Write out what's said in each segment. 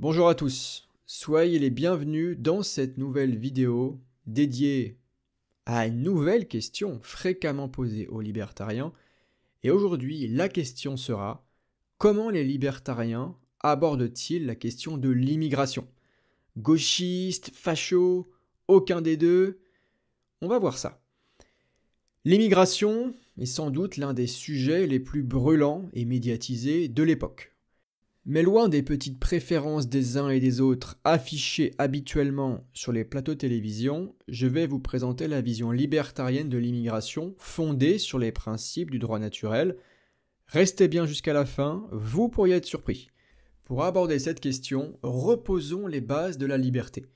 Bonjour à tous, soyez les bienvenus dans cette nouvelle vidéo dédiée à une nouvelle question fréquemment posée aux libertariens. Et aujourd'hui, la question sera comment les libertariens abordent-ils la question de l'immigration Gauchistes, fachos, aucun des deux On va voir ça. L'immigration est sans doute l'un des sujets les plus brûlants et médiatisés de l'époque. Mais loin des petites préférences des uns et des autres affichées habituellement sur les plateaux télévision, je vais vous présenter la vision libertarienne de l'immigration fondée sur les principes du droit naturel. Restez bien jusqu'à la fin, vous pourriez être surpris. Pour aborder cette question, reposons les bases de la liberté.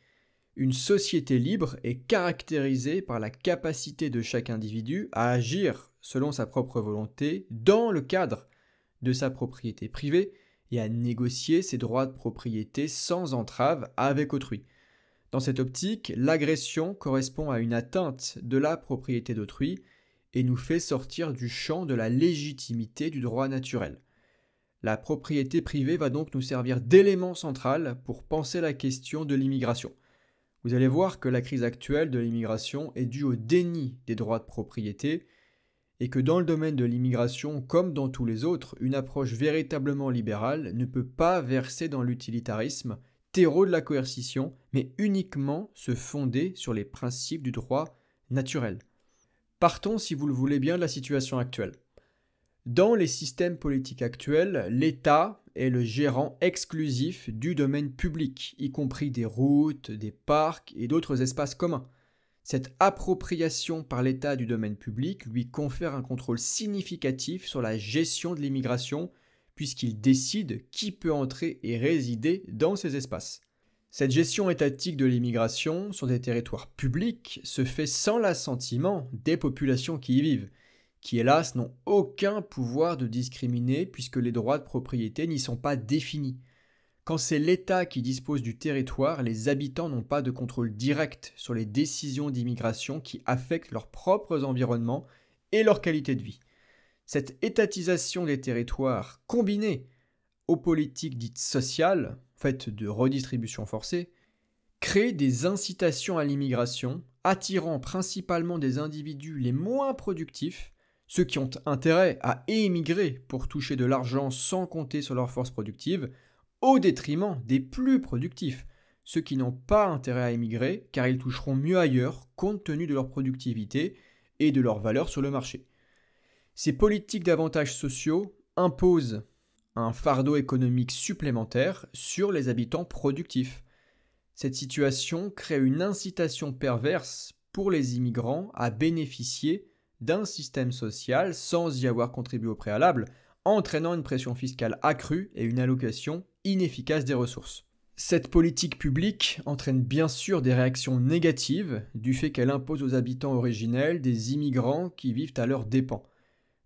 Une société libre est caractérisée par la capacité de chaque individu à agir selon sa propre volonté dans le cadre de sa propriété privée, et à négocier ses droits de propriété sans entrave avec autrui. Dans cette optique, l'agression correspond à une atteinte de la propriété d'autrui et nous fait sortir du champ de la légitimité du droit naturel. La propriété privée va donc nous servir d'élément central pour penser la question de l'immigration. Vous allez voir que la crise actuelle de l'immigration est due au déni des droits de propriété et que dans le domaine de l'immigration, comme dans tous les autres, une approche véritablement libérale ne peut pas verser dans l'utilitarisme, terreau de la coercition, mais uniquement se fonder sur les principes du droit naturel. Partons, si vous le voulez bien, de la situation actuelle. Dans les systèmes politiques actuels, l'État est le gérant exclusif du domaine public, y compris des routes, des parcs et d'autres espaces communs. Cette appropriation par l'État du domaine public lui confère un contrôle significatif sur la gestion de l'immigration, puisqu'il décide qui peut entrer et résider dans ces espaces. Cette gestion étatique de l'immigration sur des territoires publics se fait sans l'assentiment des populations qui y vivent, qui hélas n'ont aucun pouvoir de discriminer puisque les droits de propriété n'y sont pas définis. Quand c'est l'État qui dispose du territoire, les habitants n'ont pas de contrôle direct sur les décisions d'immigration qui affectent leurs propres environnements et leur qualité de vie. Cette étatisation des territoires, combinée aux politiques dites sociales, faites de redistribution forcée, crée des incitations à l'immigration, attirant principalement des individus les moins productifs, ceux qui ont intérêt à émigrer pour toucher de l'argent sans compter sur leur force productive, au détriment des plus productifs, ceux qui n'ont pas intérêt à émigrer car ils toucheront mieux ailleurs compte tenu de leur productivité et de leur valeur sur le marché. Ces politiques d'avantages sociaux imposent un fardeau économique supplémentaire sur les habitants productifs. Cette situation crée une incitation perverse pour les immigrants à bénéficier d'un système social sans y avoir contribué au préalable, entraînant une pression fiscale accrue et une allocation inefficace des ressources. Cette politique publique entraîne bien sûr des réactions négatives du fait qu'elle impose aux habitants originels des immigrants qui vivent à leurs dépens.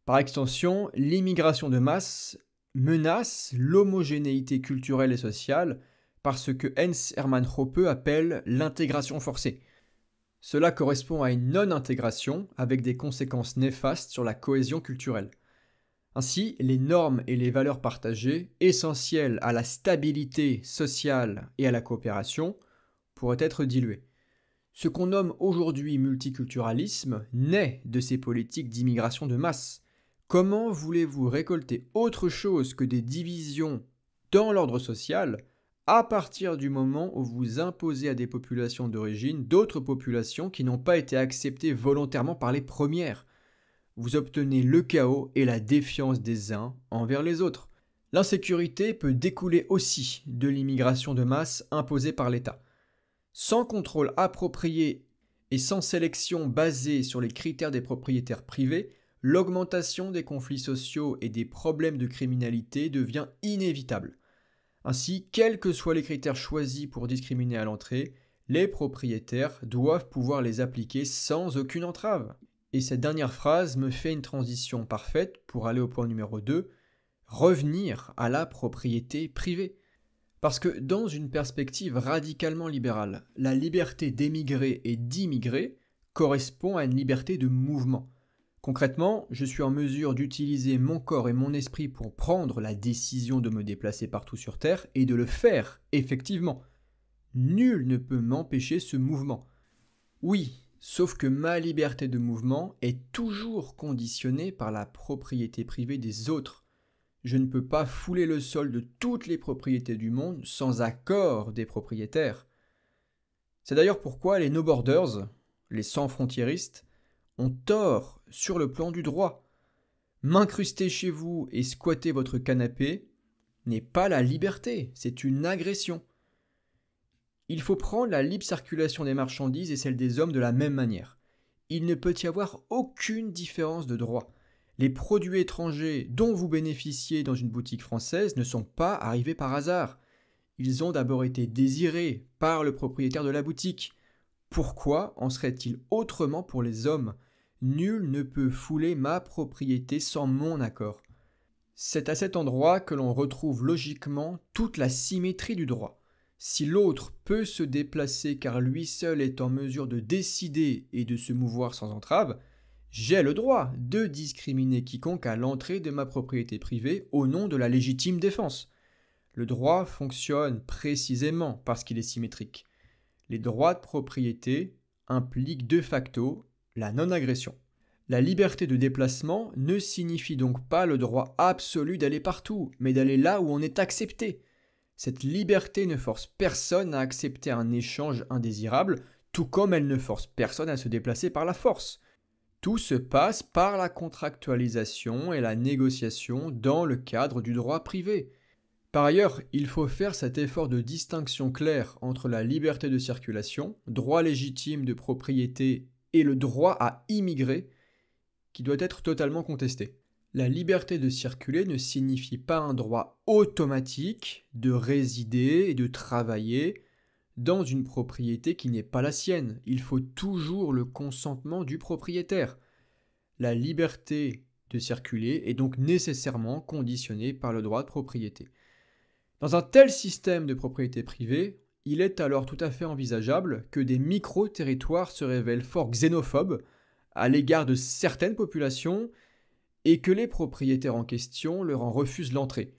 Par extension, l'immigration de masse menace l'homogénéité culturelle et sociale par ce que hans Hermann Hoppe appelle l'intégration forcée. Cela correspond à une non-intégration avec des conséquences néfastes sur la cohésion culturelle. Ainsi, les normes et les valeurs partagées, essentielles à la stabilité sociale et à la coopération, pourraient être diluées. Ce qu'on nomme aujourd'hui multiculturalisme naît de ces politiques d'immigration de masse. Comment voulez-vous récolter autre chose que des divisions dans l'ordre social à partir du moment où vous imposez à des populations d'origine d'autres populations qui n'ont pas été acceptées volontairement par les premières vous obtenez le chaos et la défiance des uns envers les autres. L'insécurité peut découler aussi de l'immigration de masse imposée par l'État. Sans contrôle approprié et sans sélection basée sur les critères des propriétaires privés, l'augmentation des conflits sociaux et des problèmes de criminalité devient inévitable. Ainsi, quels que soient les critères choisis pour discriminer à l'entrée, les propriétaires doivent pouvoir les appliquer sans aucune entrave. Et cette dernière phrase me fait une transition parfaite pour aller au point numéro 2, revenir à la propriété privée. Parce que dans une perspective radicalement libérale, la liberté d'émigrer et d'immigrer correspond à une liberté de mouvement. Concrètement, je suis en mesure d'utiliser mon corps et mon esprit pour prendre la décision de me déplacer partout sur Terre et de le faire, effectivement. Nul ne peut m'empêcher ce mouvement. Oui, Sauf que ma liberté de mouvement est toujours conditionnée par la propriété privée des autres. Je ne peux pas fouler le sol de toutes les propriétés du monde sans accord des propriétaires. C'est d'ailleurs pourquoi les no-borders, les sans-frontiéristes, ont tort sur le plan du droit. M'incruster chez vous et squatter votre canapé n'est pas la liberté, c'est une agression. Il faut prendre la libre circulation des marchandises et celle des hommes de la même manière. Il ne peut y avoir aucune différence de droit. Les produits étrangers dont vous bénéficiez dans une boutique française ne sont pas arrivés par hasard. Ils ont d'abord été désirés par le propriétaire de la boutique. Pourquoi en serait-il autrement pour les hommes Nul ne peut fouler ma propriété sans mon accord. C'est à cet endroit que l'on retrouve logiquement toute la symétrie du droit. Si l'autre peut se déplacer car lui seul est en mesure de décider et de se mouvoir sans entrave, j'ai le droit de discriminer quiconque à l'entrée de ma propriété privée au nom de la légitime défense. Le droit fonctionne précisément parce qu'il est symétrique. Les droits de propriété impliquent de facto la non-agression. La liberté de déplacement ne signifie donc pas le droit absolu d'aller partout, mais d'aller là où on est accepté. Cette liberté ne force personne à accepter un échange indésirable, tout comme elle ne force personne à se déplacer par la force. Tout se passe par la contractualisation et la négociation dans le cadre du droit privé. Par ailleurs, il faut faire cet effort de distinction claire entre la liberté de circulation, droit légitime de propriété et le droit à immigrer, qui doit être totalement contesté. La liberté de circuler ne signifie pas un droit automatique de résider et de travailler dans une propriété qui n'est pas la sienne. Il faut toujours le consentement du propriétaire. La liberté de circuler est donc nécessairement conditionnée par le droit de propriété. Dans un tel système de propriété privée, il est alors tout à fait envisageable que des micro-territoires se révèlent fort xénophobes à l'égard de certaines populations et que les propriétaires en question leur en refusent l'entrée.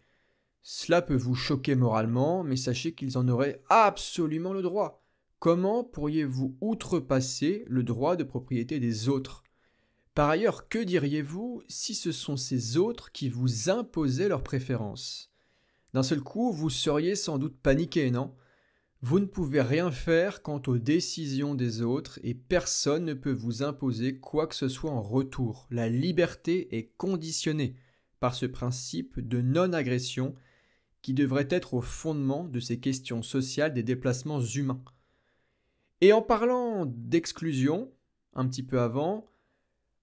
Cela peut vous choquer moralement, mais sachez qu'ils en auraient absolument le droit. Comment pourriez-vous outrepasser le droit de propriété des autres Par ailleurs, que diriez-vous si ce sont ces autres qui vous imposaient leurs préférences D'un seul coup, vous seriez sans doute paniqué, non vous ne pouvez rien faire quant aux décisions des autres et personne ne peut vous imposer quoi que ce soit en retour. La liberté est conditionnée par ce principe de non-agression qui devrait être au fondement de ces questions sociales des déplacements humains. Et en parlant d'exclusion, un petit peu avant,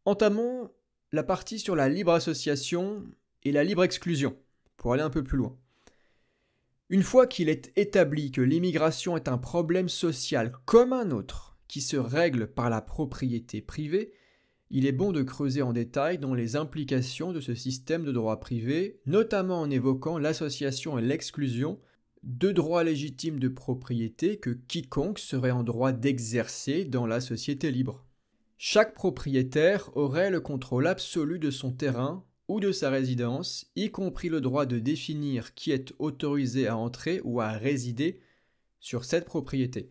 entamons la partie sur la libre association et la libre exclusion, pour aller un peu plus loin. Une fois qu'il est établi que l'immigration est un problème social comme un autre qui se règle par la propriété privée, il est bon de creuser en détail dans les implications de ce système de droit privé, notamment en évoquant l'association et l'exclusion de droits légitimes de propriété que quiconque serait en droit d'exercer dans la société libre. Chaque propriétaire aurait le contrôle absolu de son terrain, ou de sa résidence, y compris le droit de définir qui est autorisé à entrer ou à résider sur cette propriété.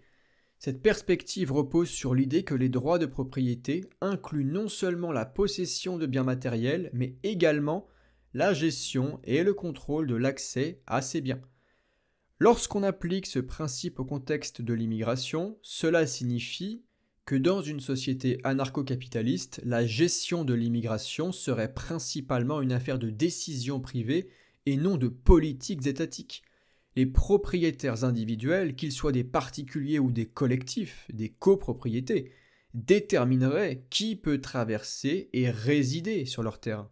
Cette perspective repose sur l'idée que les droits de propriété incluent non seulement la possession de biens matériels, mais également la gestion et le contrôle de l'accès à ces biens. Lorsqu'on applique ce principe au contexte de l'immigration, cela signifie que dans une société anarcho-capitaliste, la gestion de l'immigration serait principalement une affaire de décision privée et non de politiques étatiques. Les propriétaires individuels, qu'ils soient des particuliers ou des collectifs, des copropriétés, détermineraient qui peut traverser et résider sur leur terrain.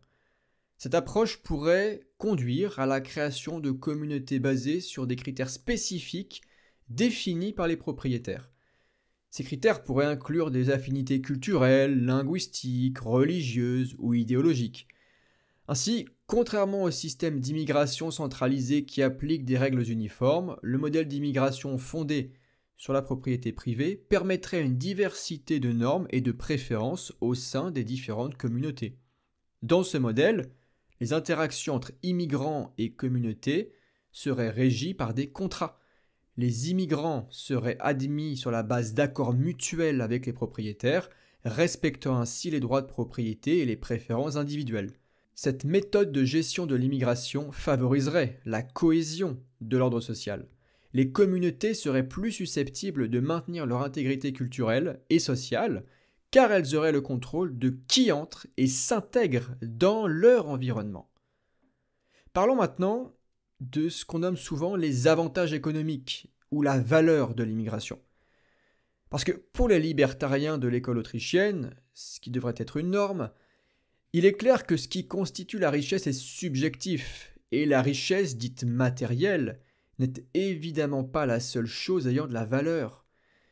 Cette approche pourrait conduire à la création de communautés basées sur des critères spécifiques définis par les propriétaires. Ces critères pourraient inclure des affinités culturelles, linguistiques, religieuses ou idéologiques. Ainsi, contrairement au système d'immigration centralisé qui applique des règles uniformes, le modèle d'immigration fondé sur la propriété privée permettrait une diversité de normes et de préférences au sein des différentes communautés. Dans ce modèle, les interactions entre immigrants et communautés seraient régies par des contrats les immigrants seraient admis sur la base d'accords mutuels avec les propriétaires, respectant ainsi les droits de propriété et les préférences individuelles. Cette méthode de gestion de l'immigration favoriserait la cohésion de l'ordre social. Les communautés seraient plus susceptibles de maintenir leur intégrité culturelle et sociale, car elles auraient le contrôle de qui entre et s'intègre dans leur environnement. Parlons maintenant de ce qu'on nomme souvent les avantages économiques ou la valeur de l'immigration. Parce que pour les libertariens de l'école autrichienne, ce qui devrait être une norme, il est clair que ce qui constitue la richesse est subjectif, et la richesse dite matérielle n'est évidemment pas la seule chose ayant de la valeur.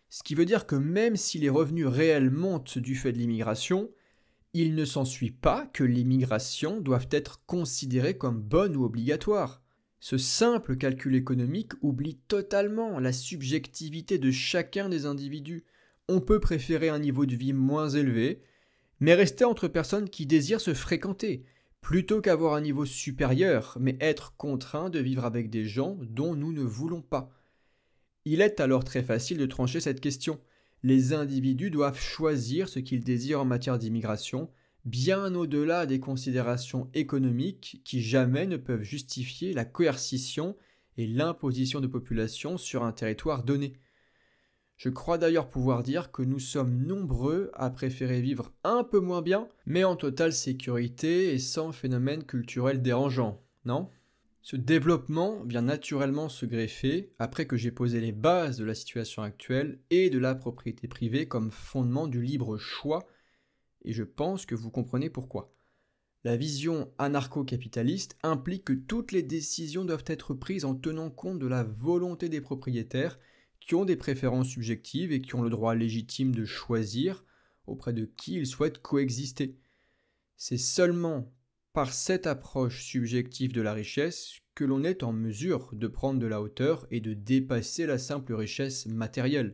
Ce qui veut dire que même si les revenus réels montent du fait de l'immigration, il ne s'ensuit pas que l'immigration doive être considérée comme bonne ou obligatoire. Ce simple calcul économique oublie totalement la subjectivité de chacun des individus. On peut préférer un niveau de vie moins élevé, mais rester entre personnes qui désirent se fréquenter, plutôt qu'avoir un niveau supérieur, mais être contraint de vivre avec des gens dont nous ne voulons pas. Il est alors très facile de trancher cette question. Les individus doivent choisir ce qu'ils désirent en matière d'immigration, bien au-delà des considérations économiques qui jamais ne peuvent justifier la coercition et l'imposition de populations sur un territoire donné. Je crois d'ailleurs pouvoir dire que nous sommes nombreux à préférer vivre un peu moins bien, mais en totale sécurité et sans phénomène culturel dérangeant, non Ce développement vient naturellement se greffer après que j'ai posé les bases de la situation actuelle et de la propriété privée comme fondement du libre choix et je pense que vous comprenez pourquoi. La vision anarcho-capitaliste implique que toutes les décisions doivent être prises en tenant compte de la volonté des propriétaires qui ont des préférences subjectives et qui ont le droit légitime de choisir auprès de qui ils souhaitent coexister. C'est seulement par cette approche subjective de la richesse que l'on est en mesure de prendre de la hauteur et de dépasser la simple richesse matérielle.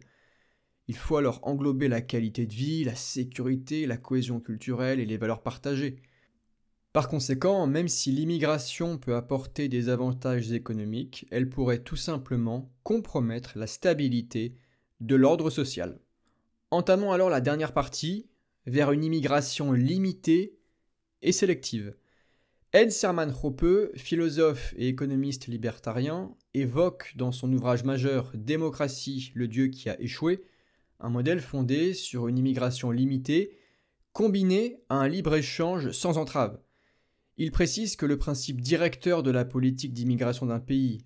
Il faut alors englober la qualité de vie, la sécurité, la cohésion culturelle et les valeurs partagées. Par conséquent, même si l'immigration peut apporter des avantages économiques, elle pourrait tout simplement compromettre la stabilité de l'ordre social. Entamons alors la dernière partie, vers une immigration limitée et sélective. Ed Serman Hoppe, philosophe et économiste libertarien, évoque dans son ouvrage majeur Démocratie, le Dieu qui a échoué, un modèle fondé sur une immigration limitée, combiné à un libre-échange sans entrave. Il précise que le principe directeur de la politique d'immigration d'un pays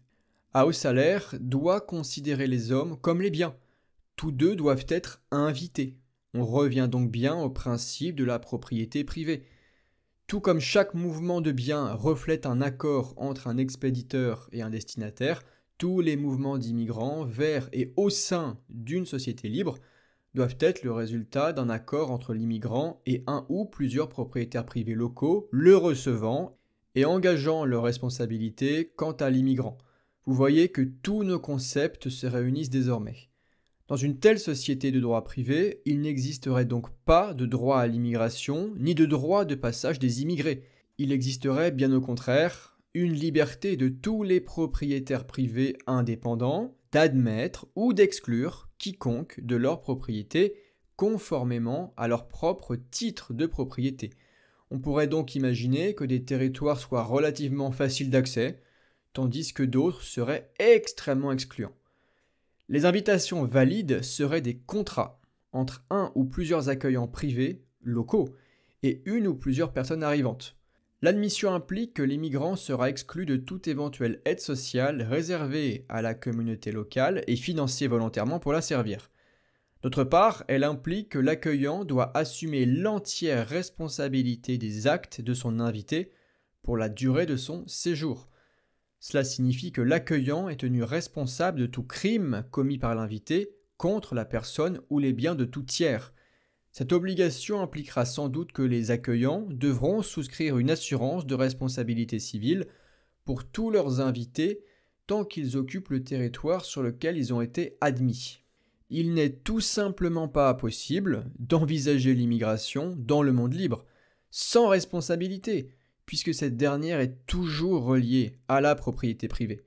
à haut salaire doit considérer les hommes comme les biens. Tous deux doivent être invités. On revient donc bien au principe de la propriété privée. Tout comme chaque mouvement de biens reflète un accord entre un expéditeur et un destinataire, tous les mouvements d'immigrants vers et au sein d'une société libre doivent être le résultat d'un accord entre l'immigrant et un ou plusieurs propriétaires privés locaux, le recevant et engageant leurs responsabilités quant à l'immigrant. Vous voyez que tous nos concepts se réunissent désormais. Dans une telle société de droit privé, il n'existerait donc pas de droit à l'immigration, ni de droit de passage des immigrés. Il existerait bien au contraire une liberté de tous les propriétaires privés indépendants d'admettre ou d'exclure quiconque de leur propriété conformément à leur propre titre de propriété. On pourrait donc imaginer que des territoires soient relativement faciles d'accès, tandis que d'autres seraient extrêmement excluants. Les invitations valides seraient des contrats entre un ou plusieurs accueillants privés locaux et une ou plusieurs personnes arrivantes. L'admission implique que l'immigrant sera exclu de toute éventuelle aide sociale réservée à la communauté locale et financée volontairement pour la servir. D'autre part, elle implique que l'accueillant doit assumer l'entière responsabilité des actes de son invité pour la durée de son séjour. Cela signifie que l'accueillant est tenu responsable de tout crime commis par l'invité contre la personne ou les biens de tout tiers, cette obligation impliquera sans doute que les accueillants devront souscrire une assurance de responsabilité civile pour tous leurs invités tant qu'ils occupent le territoire sur lequel ils ont été admis. Il n'est tout simplement pas possible d'envisager l'immigration dans le monde libre, sans responsabilité, puisque cette dernière est toujours reliée à la propriété privée.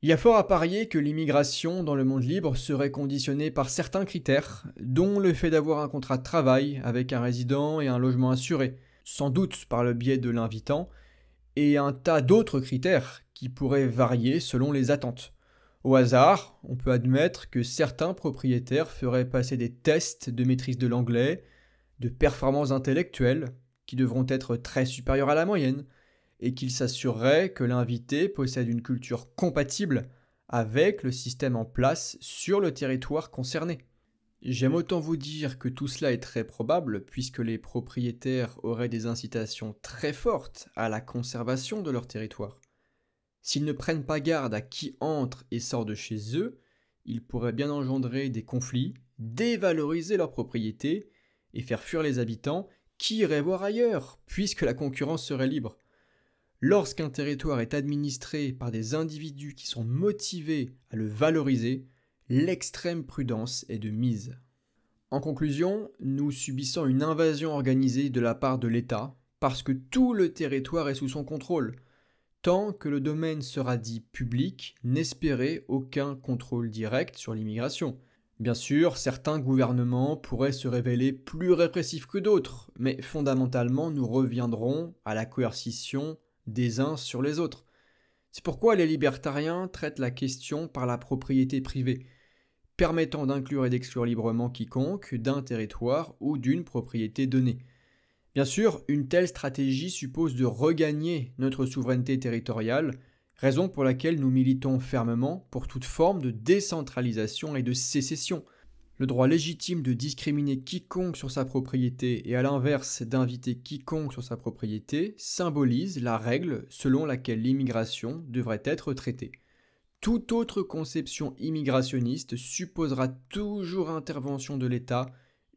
Il y a fort à parier que l'immigration dans le monde libre serait conditionnée par certains critères, dont le fait d'avoir un contrat de travail avec un résident et un logement assuré, sans doute par le biais de l'invitant, et un tas d'autres critères qui pourraient varier selon les attentes. Au hasard, on peut admettre que certains propriétaires feraient passer des tests de maîtrise de l'anglais, de performances intellectuelles, qui devront être très supérieures à la moyenne, et qu'il s'assurerait que l'invité possède une culture compatible avec le système en place sur le territoire concerné. J'aime autant vous dire que tout cela est très probable puisque les propriétaires auraient des incitations très fortes à la conservation de leur territoire. S'ils ne prennent pas garde à qui entre et sort de chez eux, ils pourraient bien engendrer des conflits, dévaloriser leur propriété, et faire fuir les habitants qui iraient voir ailleurs puisque la concurrence serait libre. Lorsqu'un territoire est administré par des individus qui sont motivés à le valoriser, l'extrême prudence est de mise. En conclusion, nous subissons une invasion organisée de la part de l'État, parce que tout le territoire est sous son contrôle. Tant que le domaine sera dit public, n'espérez aucun contrôle direct sur l'immigration. Bien sûr, certains gouvernements pourraient se révéler plus répressifs que d'autres, mais fondamentalement nous reviendrons à la coercition des uns sur les autres. C'est pourquoi les libertariens traitent la question par la propriété privée, permettant d'inclure et d'exclure librement quiconque d'un territoire ou d'une propriété donnée. Bien sûr, une telle stratégie suppose de regagner notre souveraineté territoriale, raison pour laquelle nous militons fermement pour toute forme de décentralisation et de sécession. Le droit légitime de discriminer quiconque sur sa propriété et à l'inverse d'inviter quiconque sur sa propriété symbolise la règle selon laquelle l'immigration devrait être traitée. Toute autre conception immigrationniste supposera toujours intervention de l'État,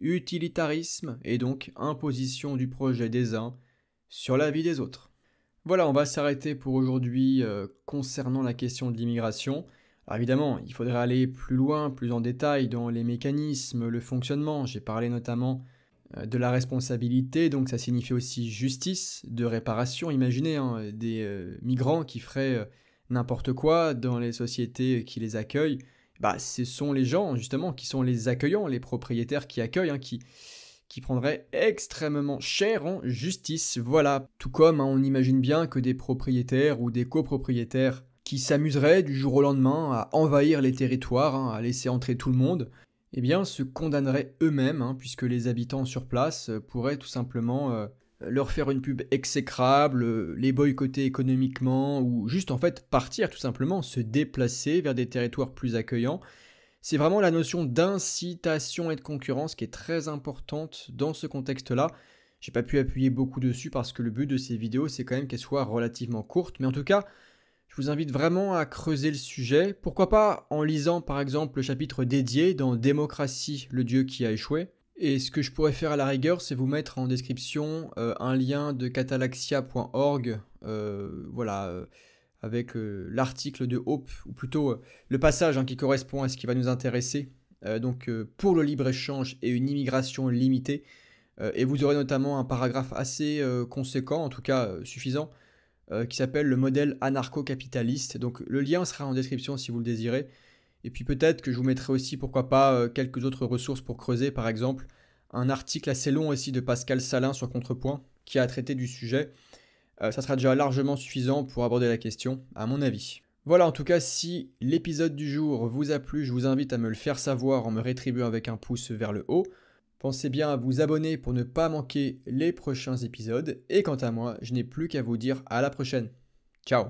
utilitarisme et donc imposition du projet des uns sur la vie des autres. Voilà, on va s'arrêter pour aujourd'hui euh, concernant la question de l'immigration. Alors évidemment, il faudrait aller plus loin, plus en détail dans les mécanismes, le fonctionnement. J'ai parlé notamment euh, de la responsabilité, donc ça signifie aussi justice, de réparation. Imaginez hein, des euh, migrants qui feraient euh, n'importe quoi dans les sociétés qui les accueillent. Bah, ce sont les gens justement qui sont les accueillants, les propriétaires qui accueillent, hein, qui, qui prendraient extrêmement cher en justice. Voilà, tout comme hein, on imagine bien que des propriétaires ou des copropriétaires qui du jour au lendemain à envahir les territoires, hein, à laisser entrer tout le monde, eh bien se condamneraient eux-mêmes, hein, puisque les habitants sur place euh, pourraient tout simplement euh, leur faire une pub exécrable, euh, les boycotter économiquement, ou juste en fait partir tout simplement, se déplacer vers des territoires plus accueillants. C'est vraiment la notion d'incitation et de concurrence qui est très importante dans ce contexte-là. J'ai pas pu appuyer beaucoup dessus parce que le but de ces vidéos c'est quand même qu'elles soient relativement courtes, mais en tout cas, je vous invite vraiment à creuser le sujet, pourquoi pas en lisant par exemple le chapitre dédié dans Démocratie, le Dieu qui a échoué. Et ce que je pourrais faire à la rigueur, c'est vous mettre en description euh, un lien de catalaxia.org, euh, voilà, euh, avec l'article de Hope, ou plutôt le passage hein, qui correspond à ce qui va nous intéresser. donc pour le libre-échange et une immigration limitée, et vous aurez notamment un paragraphe assez conséquent, en tout cas suffisant, euh, qui s'appelle le modèle anarcho-capitaliste. Donc le lien sera en description si vous le désirez. Et puis peut-être que je vous mettrai aussi, pourquoi pas, euh, quelques autres ressources pour creuser, par exemple, un article assez long aussi de Pascal Salin sur Contrepoint, qui a traité du sujet. Euh, ça sera déjà largement suffisant pour aborder la question, à mon avis. Voilà, en tout cas, si l'épisode du jour vous a plu, je vous invite à me le faire savoir en me rétribuant avec un pouce vers le haut. Pensez bien à vous abonner pour ne pas manquer les prochains épisodes. Et quant à moi, je n'ai plus qu'à vous dire à la prochaine. Ciao